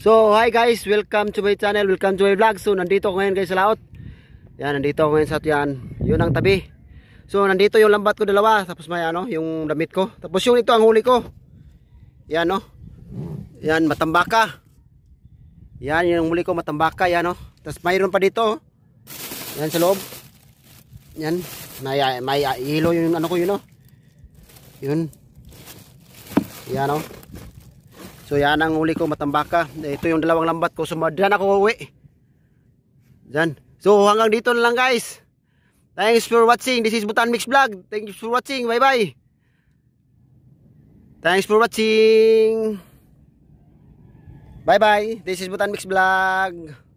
So, hi guys, welcome to my channel, welcome to my vlog. So, nandito ko ngayon guys sa laot. Yan, nandito ko ngayon sa yan. Yun ang tabi. So, nandito yung lambat ko dalawa, tapos may ano, yung damit ko. Tapos yung ito ang huli ko. Yan, no. Yan, matambaka. Yan, yung huli ko matambaka, yan, no. Tapos mayroon pa dito, oh. Yan sa loob. Yan, may, may ilo ah, yung ano ko yun, no. Yun. Yan, no. So yan ang uli ko matambaka. Ito yung dalawang lambat ko. So dyan ako uwi. Dyan. So hanggang dito na lang guys. Thanks for watching. This is Butan Mix Vlog. Thank you for watching. Bye bye. Thanks for watching. Bye bye. This is Butan Mix Vlog.